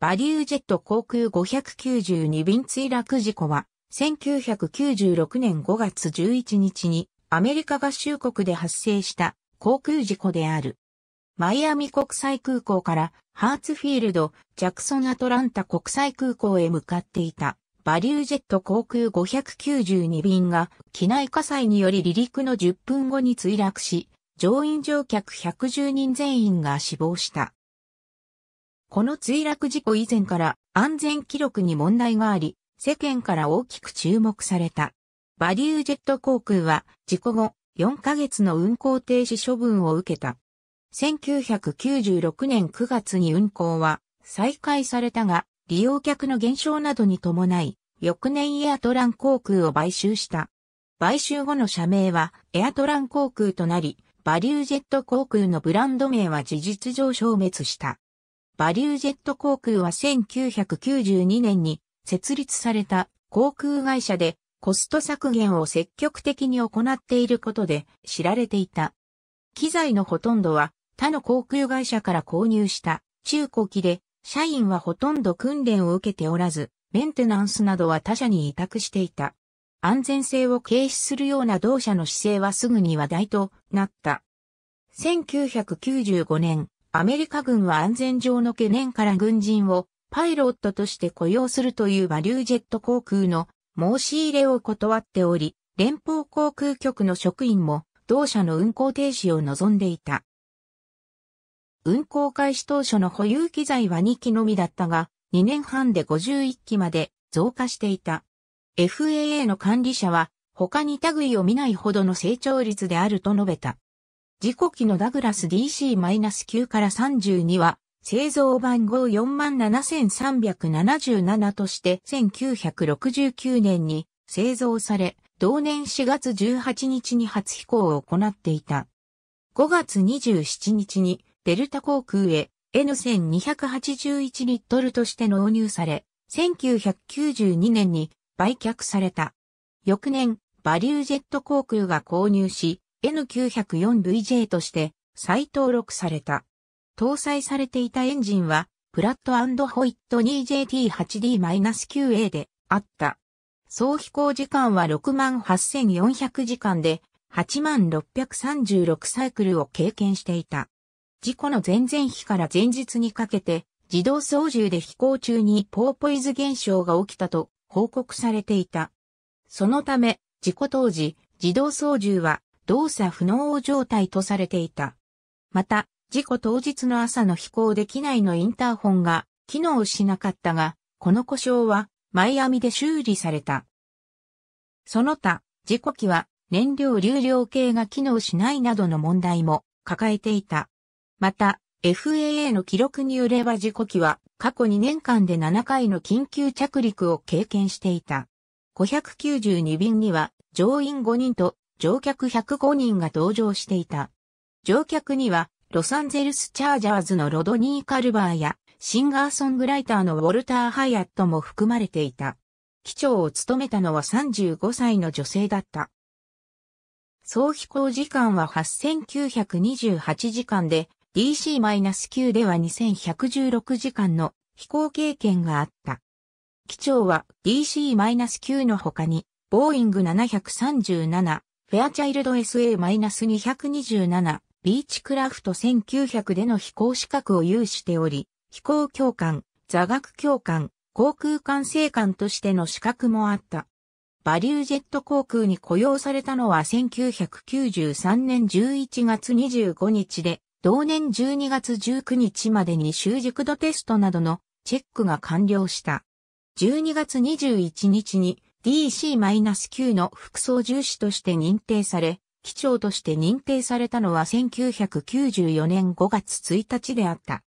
バリュージェット航空592便墜落事故は、1996年5月11日にアメリカ合衆国で発生した航空事故である。マイアミ国際空港からハーツフィールド、ジャクソンアトランタ国際空港へ向かっていたバリュージェット航空592便が機内火災により離陸の10分後に墜落し、乗員乗客110人全員が死亡した。この墜落事故以前から安全記録に問題があり、世間から大きく注目された。バリュージェット航空は事故後4ヶ月の運航停止処分を受けた。1996年9月に運航は再開されたが、利用客の減少などに伴い、翌年エアトラン航空を買収した。買収後の社名はエアトラン航空となり、バリュージェット航空のブランド名は事実上消滅した。バリュージェット航空は1992年に設立された航空会社でコスト削減を積極的に行っていることで知られていた。機材のほとんどは他の航空会社から購入した中古機で社員はほとんど訓練を受けておらず、メンテナンスなどは他社に委託していた。安全性を軽視するような同社の姿勢はすぐに話題となった。1995年、アメリカ軍は安全上の懸念から軍人をパイロットとして雇用するというバリュージェット航空の申し入れを断っており、連邦航空局の職員も同社の運航停止を望んでいた。運航開始当初の保有機材は2機のみだったが、2年半で51機まで増加していた。FAA の管理者は他に類を見ないほどの成長率であると述べた。事故機のダグラス DC-9 から32は、製造番号47377として1969年に製造され、同年4月18日に初飛行を行っていた。5月27日にデルタ航空へ N1281 リットルとして納入され、1992年に売却された。翌年、バリュージェット航空が購入し、N904VJ として再登録された。搭載されていたエンジンは、プラットホイット 2JT8D-9A であった。総飛行時間は68,400時間で、8636サイクルを経験していた。事故の前々日から前日にかけて、自動操縦で飛行中にポーポイズ現象が起きたと報告されていた。そのため、事故当時、自動操縦は動作不能状態とされていた。また、事故当日の朝の飛行で機内のインターホンが機能しなかったが、この故障はマイアミで修理された。その他、事故機は燃料流量計が機能しないなどの問題も抱えていた。また、FAA の記録によれば事故機は過去2年間で7回の緊急着陸を経験していた。592便には乗員5人と乗客105人が同乗していた。乗客には、ロサンゼルスチャージャーズのロドニー・カルバーや、シンガーソングライターのウォルター・ハイアットも含まれていた。機長を務めたのは35歳の女性だった。総飛行時間は8928時間で、DC-9 では2116時間の飛行経験があった。機長は DC-9 の他に、ボーイング737、フェアチャイルド SA-227 ビーチクラフト1900での飛行資格を有しており、飛行教官、座学教官、航空管制官としての資格もあった。バリュージェット航空に雇用されたのは1993年11月25日で、同年12月19日までに習熟度テストなどのチェックが完了した。12月21日に DC-9 の副操縦士として認定され、機長として認定されたのは1994年5月1日であった。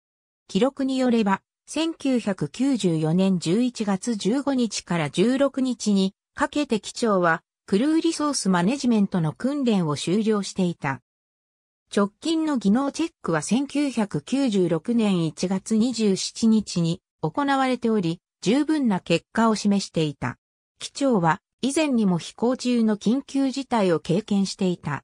記録によれば、1994年11月15日から16日にかけて機長はクルーリソースマネジメントの訓練を終了していた。直近の技能チェックは1996年1月27日に行われており、十分な結果を示していた。機長は以前にも飛行中の緊急事態を経験していた。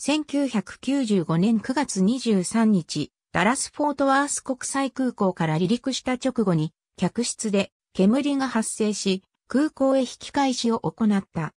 1995年9月23日、ダラス・フォートワース国際空港から離陸した直後に、客室で煙が発生し、空港へ引き返しを行った。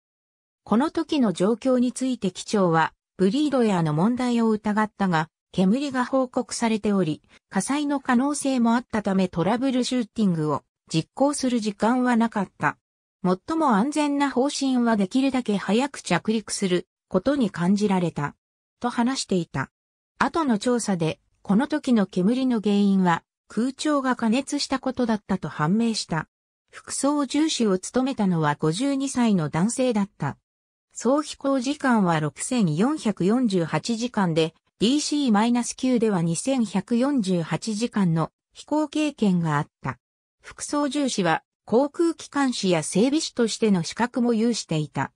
この時の状況について機長は、ブリードエアの問題を疑ったが、煙が報告されており、火災の可能性もあったためトラブルシューティングを実行する時間はなかった。最も安全な方針はできるだけ早く着陸することに感じられた。と話していた。後の調査で、この時の煙の原因は空調が加熱したことだったと判明した。副操縦士を務めたのは52歳の男性だった。総飛行時間は6448時間で、DC-9 では2148時間の飛行経験があった。副操縦士は航空機関士や整備士としての資格も有していた。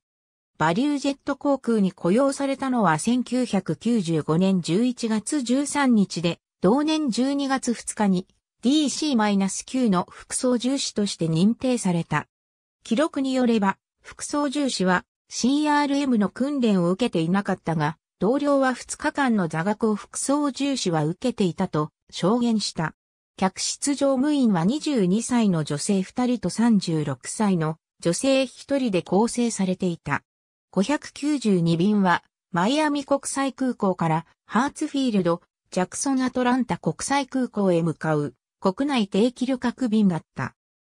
バリュージェット航空に雇用されたのは1995年11月13日で、同年12月2日に DC-9 の副操縦士として認定された。記録によれば、副操縦士は CRM の訓練を受けていなかったが、同僚は2日間の座学を副操縦士は受けていたと証言した。客室乗務員は22歳の女性2人と36歳の女性1人で構成されていた。592便は、マイアミ国際空港からハーツフィールド、ジャクソンアトランタ国際空港へ向かう国内定期旅客便だった。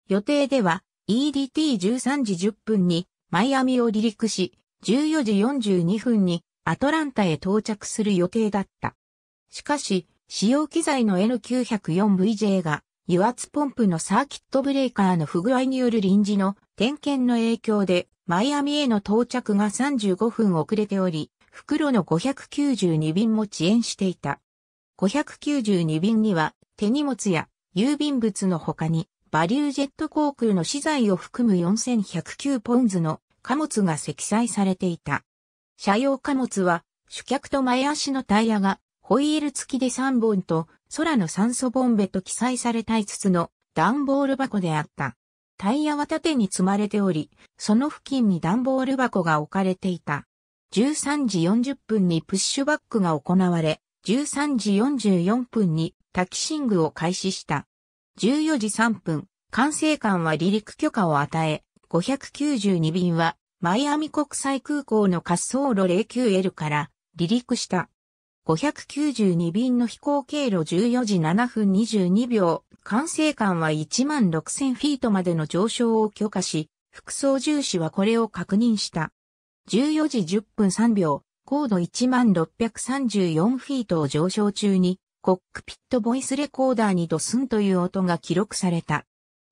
予定では EDT13 時10分にマイアミを離陸し、14時42分にアトランタへ到着する予定だった。しかし、使用機材の N904VJ が油圧ポンプのサーキットブレーカーの不具合による臨時の点検の影響でマイアミへの到着が35分遅れており、袋の592便も遅延していた。592便には手荷物や郵便物の他にバリュージェット航空の資材を含む4109ポンズの貨物が積載されていた。車用貨物は主客と前足のタイヤがホイール付きで3本と空の酸素ボンベと記載された5つの段ボール箱であった。タイヤは縦に積まれており、その付近に段ボール箱が置かれていた。13時40分にプッシュバックが行われ、13時44分にタキシングを開始した。14時3分、管制官は離陸許可を与え、592便はマイアミ国際空港の滑走路 09L から離陸した。592便の飛行経路14時7分22秒、管制官は1万6000フィートまでの上昇を許可し、副操縦士はこれを確認した。14時10分3秒、高度1万634フィートを上昇中に、コックピットボイスレコーダーにドスンという音が記録された。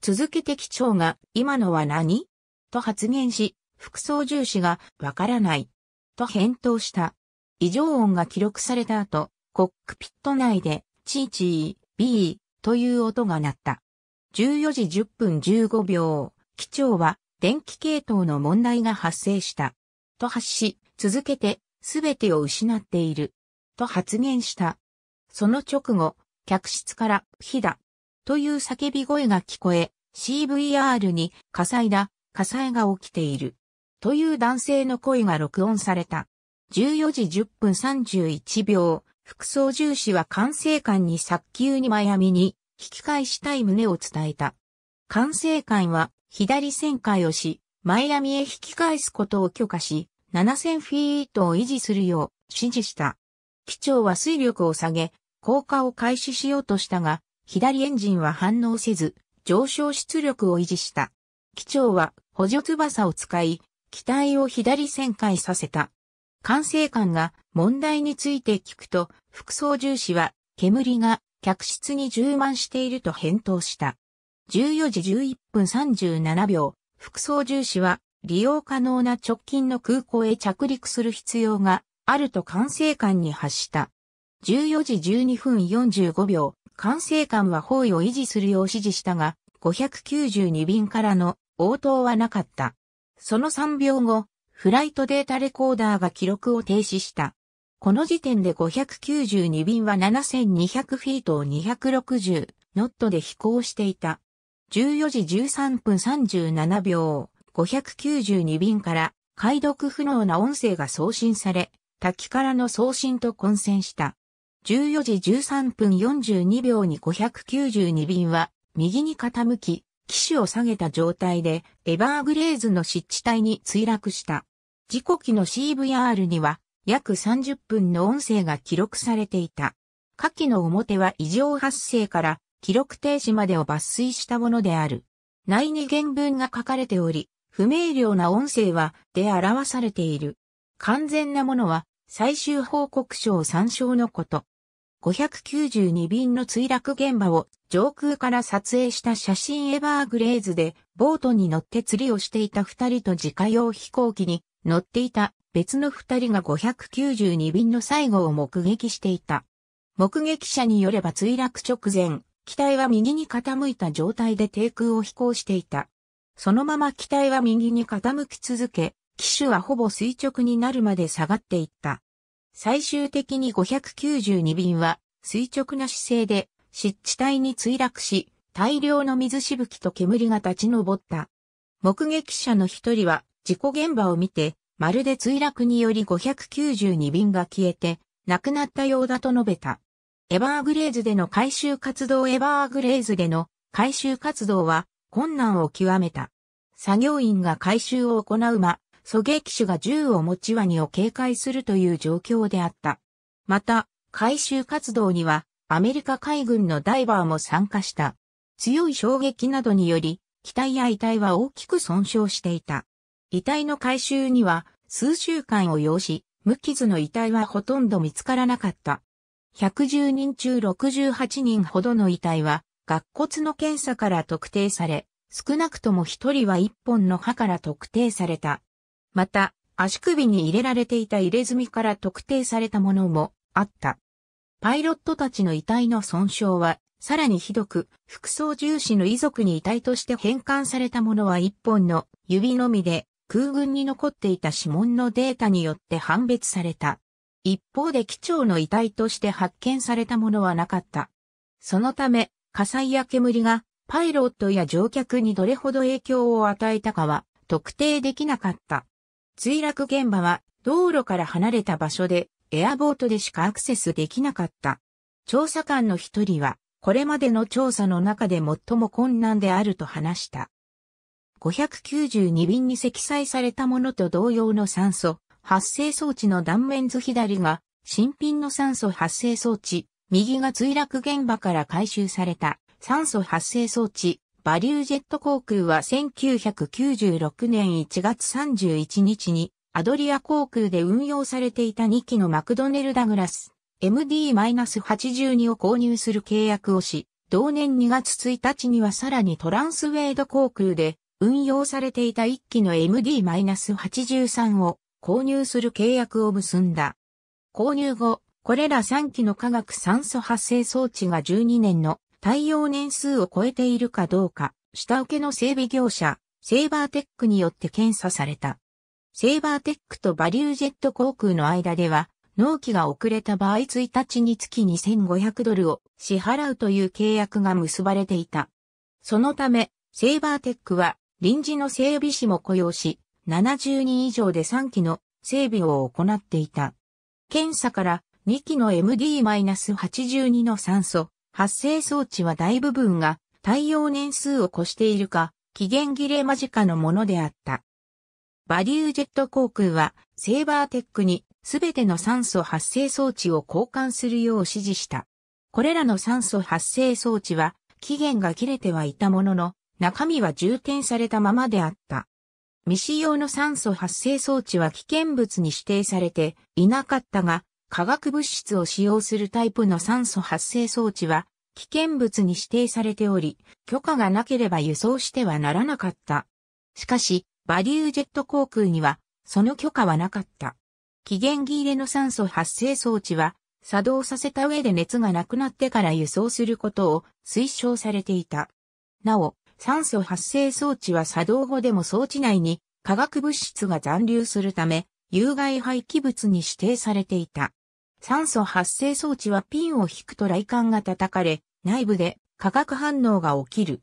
続けて機長が、今のは何と発言し、副操縦士が、わからない。と返答した。異常音が記録された後、コックピット内で、チーチー、ビーという音が鳴った。14時10分15秒、機長は電気系統の問題が発生した。と発し、続けて、すべてを失っている。と発言した。その直後、客室から、火だ。という叫び声が聞こえ、CVR に火災だ、火災が起きている。という男性の声が録音された。14時10分31秒、副操縦士は管制官に早急にマイアミに引き返したい旨を伝えた。管制官は左旋回をし、マイアミへ引き返すことを許可し、7000フィートを維持するよう指示した。機長は水力を下げ、降下を開始しようとしたが、左エンジンは反応せず、上昇出力を維持した。機長は補助翼を使い、機体を左旋回させた。管制官が問題について聞くと、副操縦士は煙が客室に充満していると返答した。14時11分37秒、副操縦士は利用可能な直近の空港へ着陸する必要があると管制官に発した。14時12分45秒、管制官は方位を維持するよう指示したが、592便からの応答はなかった。その3秒後、フライトデータレコーダーが記録を停止した。この時点で592便は7200フィートを260ノットで飛行していた。14時13分37秒、592便から解読不能な音声が送信され、滝からの送信と混戦した。14時13分42秒に592便は右に傾き、機種を下げた状態でエバーグレーズの湿地帯に墜落した。事故機の CVR には約30分の音声が記録されていた。下記の表は異常発生から記録停止までを抜粋したものである。内に原文が書かれており、不明瞭な音声はで表されている。完全なものは最終報告書を参照のこと。592便の墜落現場を上空から撮影した写真エバーグレーズでボートに乗って釣りをしていた二人と自家用飛行機に乗っていた別の二人が592便の最後を目撃していた。目撃者によれば墜落直前、機体は右に傾いた状態で低空を飛行していた。そのまま機体は右に傾き続け、機種はほぼ垂直になるまで下がっていった。最終的に592便は垂直な姿勢で湿地帯に墜落し、大量の水しぶきと煙が立ち上った。目撃者の一人は事故現場を見て、まるで墜落により592便が消えて、亡くなったようだと述べた。エバーグレーズでの回収活動エバーグレーズでの回収活動は困難を極めた。作業員が回収を行う間、狙撃手が銃を持ちワニを警戒するという状況であった。また、回収活動にはアメリカ海軍のダイバーも参加した。強い衝撃などにより、機体や遺体は大きく損傷していた。遺体の回収には数週間を要し、無傷の遺体はほとんど見つからなかった。110人中68人ほどの遺体は、学骨の検査から特定され、少なくとも1人は1本の歯から特定された。また、足首に入れられていた入れ墨から特定されたものもあった。パイロットたちの遺体の損傷は、さらにひどく、服装重視の遺族に遺体として返還されたものは1本の指のみで、空軍に残っていた指紋のデータによって判別された。一方で機長の遺体として発見されたものはなかった。そのため、火災や煙がパイロットや乗客にどれほど影響を与えたかは特定できなかった。墜落現場は道路から離れた場所でエアボートでしかアクセスできなかった。調査官の一人はこれまでの調査の中で最も困難であると話した。592便に積載されたものと同様の酸素発生装置の断面図左が新品の酸素発生装置、右が墜落現場から回収された酸素発生装置、バリュージェット航空は1996年1月31日にアドリア航空で運用されていた2機のマクドネル・ダグラス MD-82 を購入する契約をし、同年2月1日にはさらにトランスウェイド航空で運用されていた1機の MD-83 を購入する契約を結んだ。購入後、これら3機の化学酸素発生装置が12年の耐用年数を超えているかどうか、下請けの整備業者、セーバーテックによって検査された。セーバーテックとバリュージェット航空の間では、納期が遅れた場合1日につき2500ドルを支払うという契約が結ばれていた。そのため、セーバーテックは臨時の整備士も雇用し、70人以上で3機の整備を行っていた。検査から2機の MD-82 の酸素発生装置は大部分が耐用年数を越しているか、期限切れ間近のものであった。バリュージェット航空はセーバーテックに全ての酸素発生装置を交換するよう指示した。これらの酸素発生装置は期限が切れてはいたものの、中身は充填されたままであった。未使用の酸素発生装置は危険物に指定されていなかったが、化学物質を使用するタイプの酸素発生装置は危険物に指定されており、許可がなければ輸送してはならなかった。しかし、バリュージェット航空には、その許可はなかった。期限切れの酸素発生装置は、作動させた上で熱がなくなってから輸送することを推奨されていた。なお、酸素発生装置は作動後でも装置内に化学物質が残留するため、有害廃棄物に指定されていた。酸素発生装置はピンを引くと雷管が叩かれ、内部で化学反応が起きる。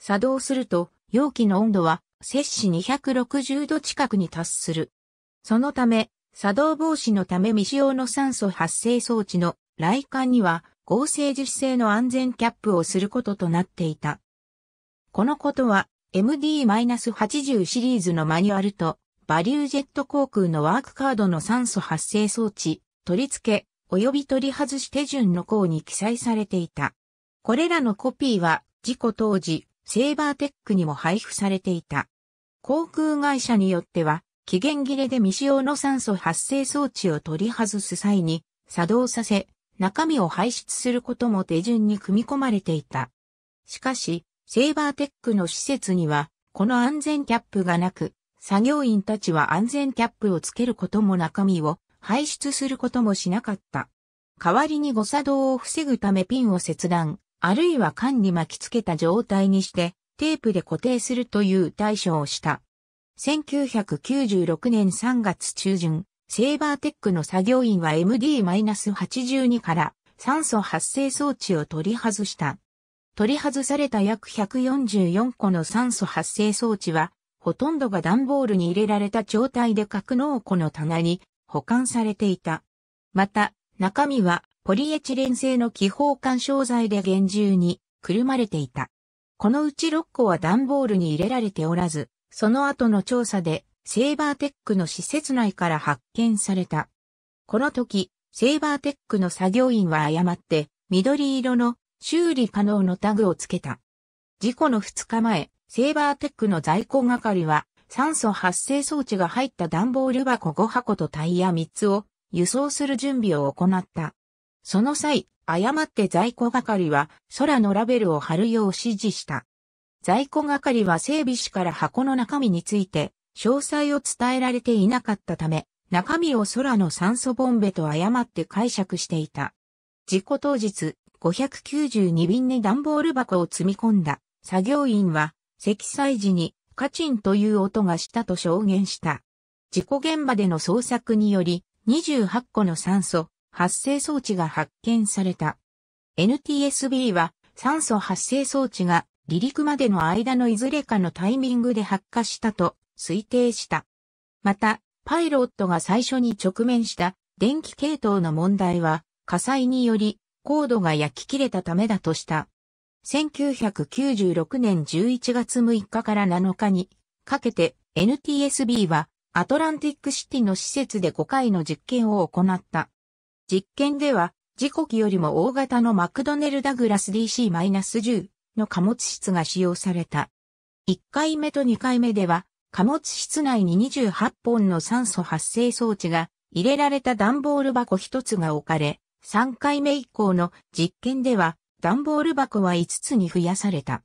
作動すると、容器の温度は摂氏260度近くに達する。そのため、作動防止のため未使用の酸素発生装置の雷管には合成樹脂製の安全キャップをすることとなっていた。このことは MD-80 シリーズのマニュアルとバリュージェット航空のワークカードの酸素発生装置、取り付け、及び取り外し手順の項に記載されていた。これらのコピーは事故当時、セーバーテックにも配布されていた。航空会社によっては、期限切れで未使用の酸素発生装置を取り外す際に作動させ、中身を排出することも手順に組み込まれていた。しかし、セイバーテックの施設には、この安全キャップがなく、作業員たちは安全キャップをつけることも中身を排出することもしなかった。代わりに誤作動を防ぐためピンを切断、あるいは缶に巻きつけた状態にして、テープで固定するという対処をした。1996年3月中旬、セイバーテックの作業員は MD-82 から酸素発生装置を取り外した。取り外された約144個の酸素発生装置は、ほとんどが段ボールに入れられた状態で格納庫の棚に保管されていた。また、中身はポリエチレン製の気泡干渉剤で厳重にくるまれていた。このうち6個は段ボールに入れられておらず、その後の調査でセーバーテックの施設内から発見された。この時、セーバーテックの作業員は誤って緑色の修理可能のタグをつけた。事故の2日前、セーバーテックの在庫係は、酸素発生装置が入った段ボール箱5箱とタイヤ3つを輸送する準備を行った。その際、誤って在庫係は空のラベルを貼るよう指示した。在庫係は整備士から箱の中身について詳細を伝えられていなかったため、中身を空の酸素ボンベと誤って解釈していた。事故当日、592便に段ボール箱を積み込んだ作業員は積載時にカチンという音がしたと証言した。事故現場での捜索により28個の酸素発生装置が発見された。NTSB は酸素発生装置が離陸までの間のいずれかのタイミングで発火したと推定した。また、パイロットが最初に直面した電気系統の問題は火災により高度が焼き切れたためだとした。1996年11月6日から7日にかけて NTSB はアトランティックシティの施設で5回の実験を行った。実験では時刻よりも大型のマクドネルダグラス DC-10 の貨物室が使用された。1回目と2回目では貨物室内に28本の酸素発生装置が入れられた段ボール箱1つが置かれ、3回目以降の実験では、段ボール箱は5つに増やされた。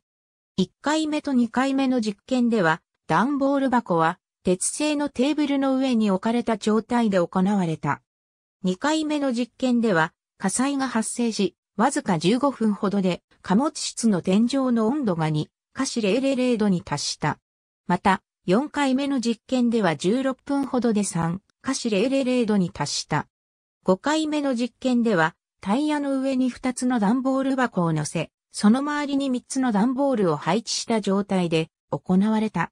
1回目と2回目の実験では、段ボール箱は鉄製のテーブルの上に置かれた状態で行われた。2回目の実験では、火災が発生し、わずか15分ほどで貨物室の天井の温度が2、レ氏000度に達した。また、4回目の実験では16分ほどで3、レ氏000度に達した。5回目の実験では、タイヤの上に2つの段ボール箱を乗せ、その周りに3つの段ボールを配置した状態で行われた。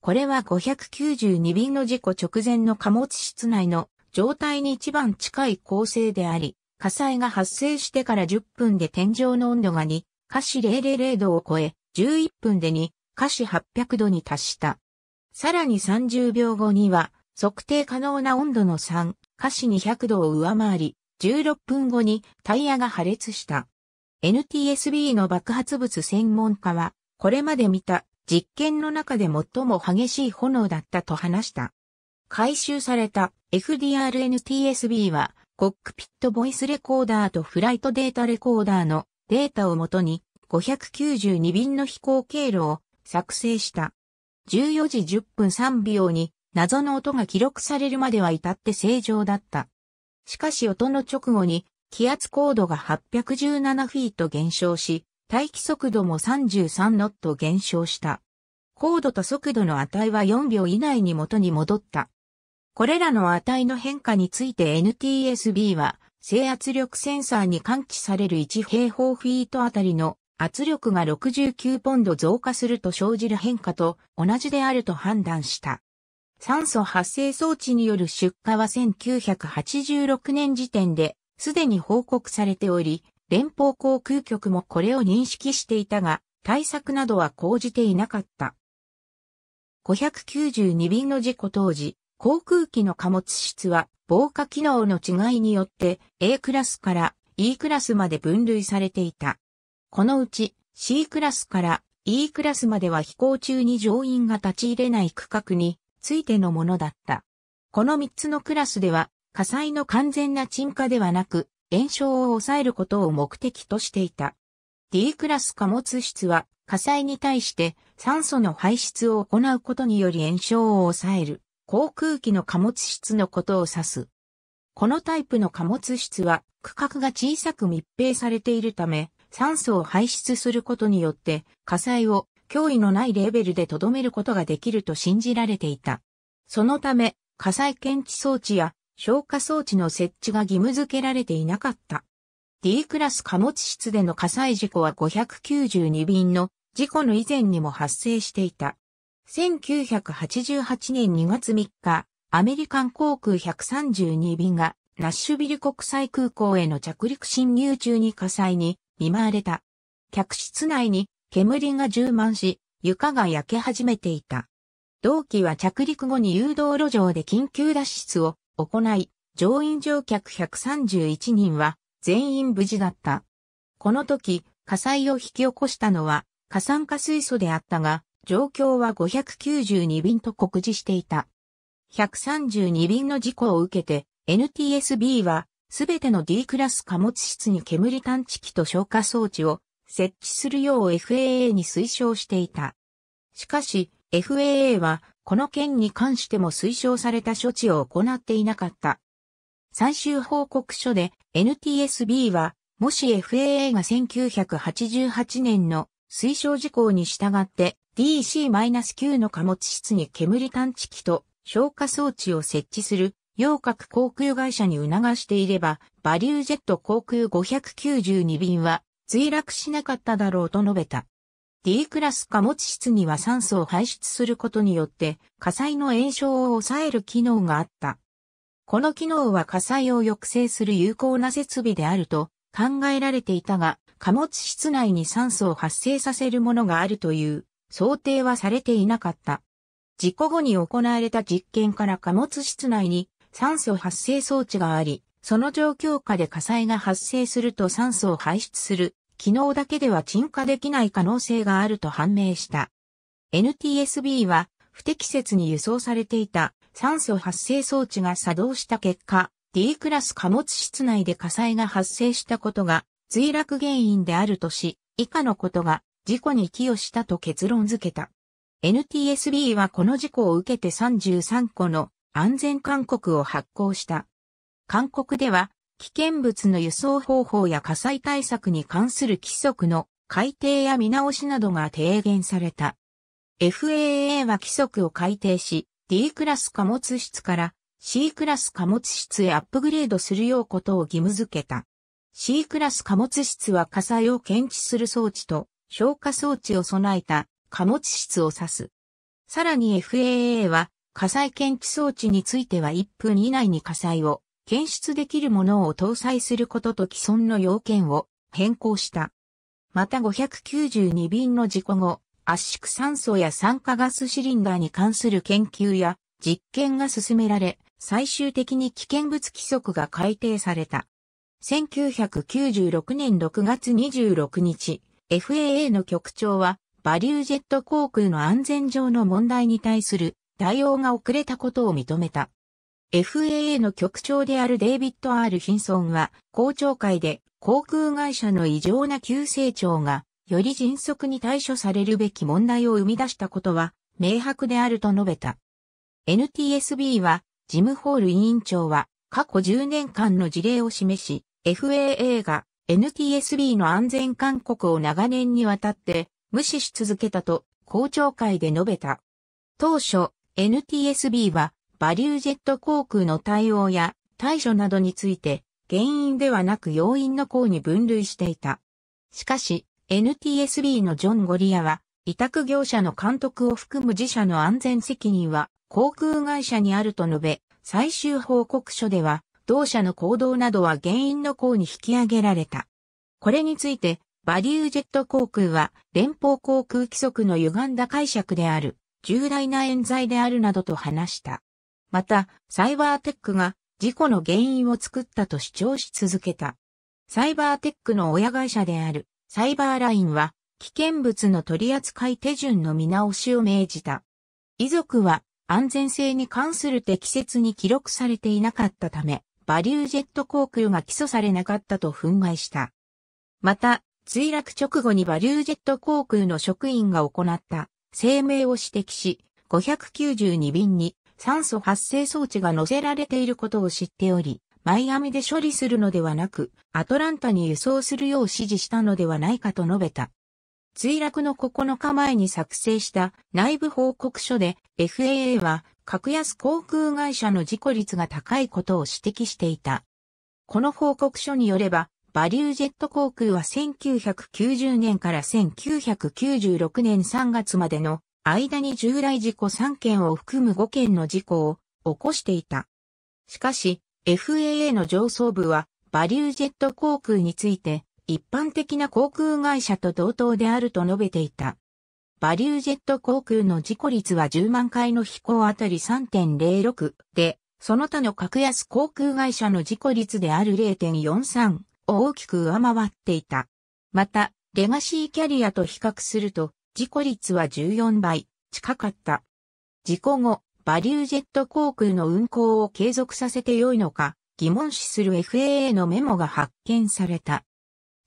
これは592便の事故直前の貨物室内の状態に一番近い構成であり、火災が発生してから10分で天井の温度が2、華氏000度を超え、11分で2、華氏800度に達した。さらに30秒後には、測定可能な温度の3、下肢200度を上回り、16分後にタイヤが破裂した。NTSB の爆発物専門家は、これまで見た実験の中で最も激しい炎だったと話した。回収された FDR-NTSB は、コックピットボイスレコーダーとフライトデータレコーダーのデータをもとに592便の飛行経路を作成した。14時10分3秒に謎の音が記録されるまでは至って正常だった。しかし音の直後に気圧高度が817フィート減少し、大気速度も33ノット減少した。高度と速度の値は4秒以内に元に戻った。これらの値の変化について NTSB は、制圧力センサーに感知される1平方フィートあたりの圧力が69ポンド増加すると生じる変化と同じであると判断した。酸素発生装置による出荷は1986年時点で、すでに報告されており、連邦航空局もこれを認識していたが、対策などは講じていなかった。592便の事故当時、航空機の貨物室は防火機能の違いによって A クラスから E クラスまで分類されていた。このうち C クラスから E クラスまでは飛行中に乗員が立ち入れない区画についてのものだった。この3つのクラスでは、火災の完全な沈下ではなく、炎症を抑えることを目的としていた。D クラス貨物室は、火災に対して酸素の排出を行うことにより炎症を抑える、航空機の貨物室のことを指す。このタイプの貨物室は、区画が小さく密閉されているため、酸素を排出することによって火災を脅威のないレベルで留めることができると信じられていた。そのため、火災検知装置や消火装置の設置が義務付けられていなかった。D クラス貨物室での火災事故は592便の事故の以前にも発生していた。1988年2月3日、アメリカン航空132便がナッシュビル国際空港への着陸侵入中に火災に見舞われた。客室内に煙が充満し、床が焼け始めていた。同機は着陸後に誘導路上で緊急脱出を行い、乗員乗客131人は全員無事だった。この時、火災を引き起こしたのは火酸化水素であったが、状況は592便と告示していた。132便の事故を受けて、NTSB は、すべての D クラス貨物室に煙探知機と消火装置を設置するよう FAA に推奨していた。しかし、FAA は、この件に関しても推奨された処置を行っていなかった。最終報告書で NTSB は、もし FAA が1988年の推奨事項に従って DC-9 の貨物室に煙探知機と消火装置を設置する、洋核航空会社に促していれば、バリュージェット航空592便は墜落しなかっただろうと述べた。D クラス貨物室には酸素を排出することによって火災の炎症を抑える機能があった。この機能は火災を抑制する有効な設備であると考えられていたが、貨物室内に酸素を発生させるものがあるという想定はされていなかった。事故後に行われた実験から貨物室内に酸素発生装置があり、その状況下で火災が発生すると酸素を排出する、機能だけでは沈下できない可能性があると判明した。NTSB は不適切に輸送されていた酸素発生装置が作動した結果、D クラス貨物室内で火災が発生したことが墜落原因であるとし、以下のことが事故に寄与したと結論付けた。NTSB はこの事故を受けて33個の安全勧告を発行した。韓国では、危険物の輸送方法や火災対策に関する規則の改定や見直しなどが提言された。FAA は規則を改定し、D クラス貨物室から C クラス貨物室へアップグレードするようことを義務付けた。C クラス貨物室は火災を検知する装置と消火装置を備えた貨物室を指す。さらに FAA は火災検知装置については1分以内に火災を検出できるものを搭載することと既存の要件を変更した。また592便の事故後、圧縮酸素や酸化ガスシリンダーに関する研究や実験が進められ、最終的に危険物規則が改定された。1996年6月26日、FAA の局長は、バリュージェット航空の安全上の問題に対する対応が遅れたことを認めた。FAA の局長であるデイビッド・アール・ヒンソンは、公聴会で航空会社の異常な急成長が、より迅速に対処されるべき問題を生み出したことは、明白であると述べた。NTSB は、ジム・ホール委員長は、過去10年間の事例を示し、FAA が NTSB の安全勧告を長年にわたって無視し続けたと公聴会で述べた。当初、NTSB はバリュージェット航空の対応や対処などについて、原因ではなく要因の項に分類していた。しかし、NTSB のジョン・ゴリアは、委託業者の監督を含む自社の安全責任は航空会社にあると述べ、最終報告書では、同社の行動などは原因の項に引き上げられた。これについて、バリュージェット航空は連邦航空規則の歪んだ解釈である、重大な冤罪であるなどと話した。また、サイバーテックが事故の原因を作ったと主張し続けた。サイバーテックの親会社であるサイバーラインは危険物の取扱い手順の見直しを命じた。遺族は安全性に関する適切に記録されていなかったため、バリュージェット航空が起訴されなかったと憤慨した。また、墜落直後にバリュージェット航空の職員が行った声明を指摘し、592便に酸素発生装置が載せられていることを知っており、マイアミで処理するのではなく、アトランタに輸送するよう指示したのではないかと述べた。墜落の9日前に作成した内部報告書で FAA は格安航空会社の事故率が高いことを指摘していた。この報告書によれば、バリュージェット航空は1990年から1996年3月までの間に従来事故3件を含む5件の事故を起こしていた。しかし、FAA の上層部は、バリュージェット航空について、一般的な航空会社と同等であると述べていた。バリュージェット航空の事故率は10万回の飛行あたり3.06で、その他の格安航空会社の事故率である0.43を大きく上回っていた。また、レガシーキャリアと比較すると、事故率は14倍、近かった。事故後、バリュージェット航空の運航を継続させてよいのか、疑問視する FAA のメモが発見された。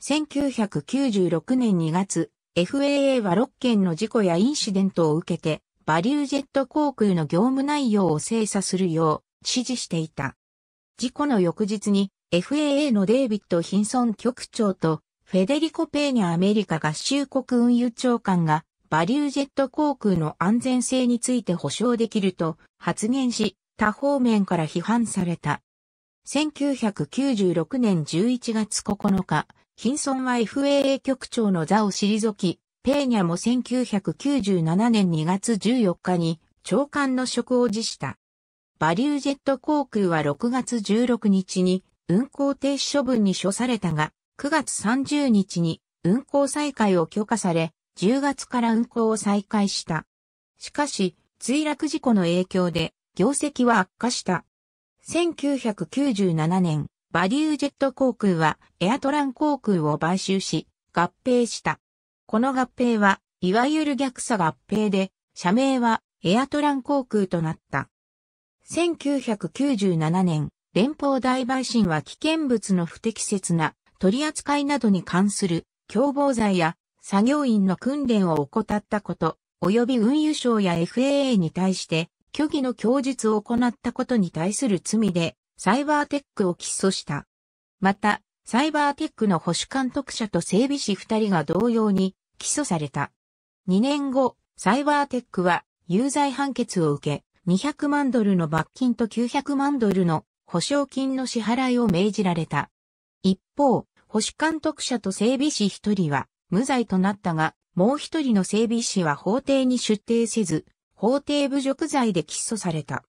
1996年2月、FAA は6件の事故やインシデントを受けて、バリュージェット航空の業務内容を精査するよう指示していた。事故の翌日に FAA のデイビッド・ヒンソン局長とフェデリコ・ペーニャアメリカ合衆国運輸長官が、バリュージェット航空の安全性について保証できると発言し、他方面から批判された。1996年11月9日、ヒンソンは FAA 局長の座を退き、ペーニャも1997年2月14日に長官の職を辞した。バリュージェット航空は6月16日に運航停止処分に処されたが、9月30日に運行再開を許可され、10月から運行を再開した。しかし、墜落事故の影響で業績は悪化した。1997年、バリュージェット航空はエアトラン航空を買収し、合併した。この合併は、いわゆる逆差合併で、社名はエアトラン航空となった。1997年、連邦大陪審は危険物の不適切な取り扱いなどに関する共謀罪や作業員の訓練を怠ったこと、及び運輸省や FAA に対して虚偽の供述を行ったことに対する罪でサイバーテックを起訴した。また、サイバーテックの保守監督者と整備士二人が同様に起訴された。2年後、サイバーテックは有罪判決を受け、200万ドルの罰金と900万ドルの保証金の支払いを命じられた。一方、保守監督者と整備士一人は無罪となったが、もう一人の整備士は法廷に出廷せず、法廷侮辱罪で起訴された。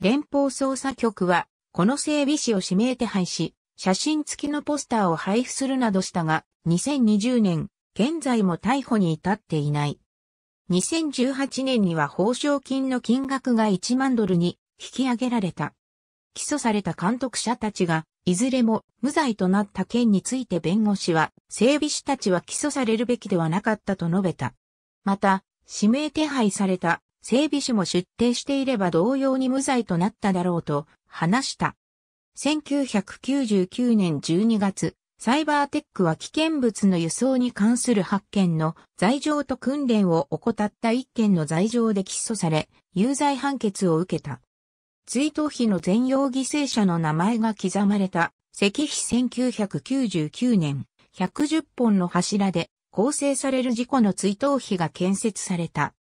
連邦捜査局は、この整備士を指名手配し、写真付きのポスターを配布するなどしたが、2020年、現在も逮捕に至っていない。2018年には報奨金の金額が1万ドルに引き上げられた。起訴された監督者たちがいずれも無罪となった件について弁護士は、整備士たちは起訴されるべきではなかったと述べた。また、指名手配された整備士も出廷していれば同様に無罪となっただろうと話した。1999年12月、サイバーテックは危険物の輸送に関する発見の罪状と訓練を怠った一件の罪状で起訴され、有罪判決を受けた。追悼碑の全容犠牲者の名前が刻まれた、石碑1999年、110本の柱で構成される事故の追悼碑が建設された。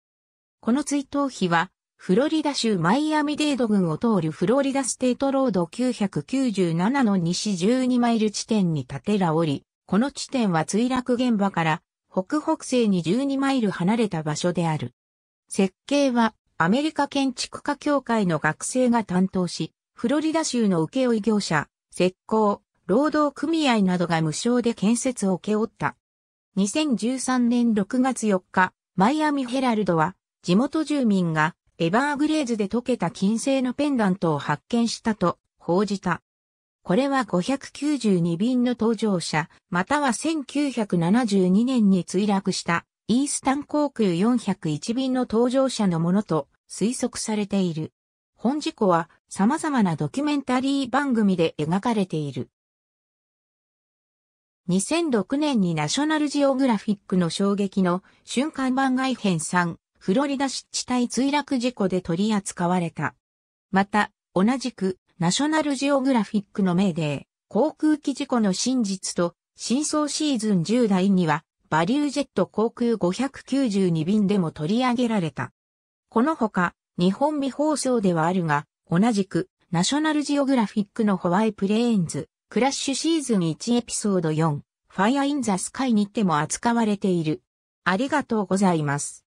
この追悼碑は、フロリダ州マイアミデード郡を通るフロリダステートロード997の西12マイル地点に建てらおり、この地点は墜落現場から北北西に12マイル離れた場所である。設計はアメリカ建築家協会の学生が担当し、フロリダ州の請負業者、石膏、労働組合などが無償で建設を請負った。2013年6月4日、マイアミヘラルドは、地元住民がエバーグレーズで溶けた金製のペンダントを発見したと報じた。これは592便の搭乗者、または1972年に墜落したイースタン航空401便の搭乗者のものと推測されている。本事故は様々なドキュメンタリー番組で描かれている。2006年にナショナルジオグラフィックの衝撃の瞬間番外編3、フロリダ湿地帯墜落事故で取り扱われた。また、同じくナショナルジオグラフィックの命で航空機事故の真実と真相シーズン10代には、バリュージェット航空592便でも取り上げられた。このほか、日本未放送ではあるが、同じく、ナショナルジオグラフィックのホワイプレーンズ、クラッシュシーズン1エピソード4、ファイアインザスカイにても扱われている。ありがとうございます。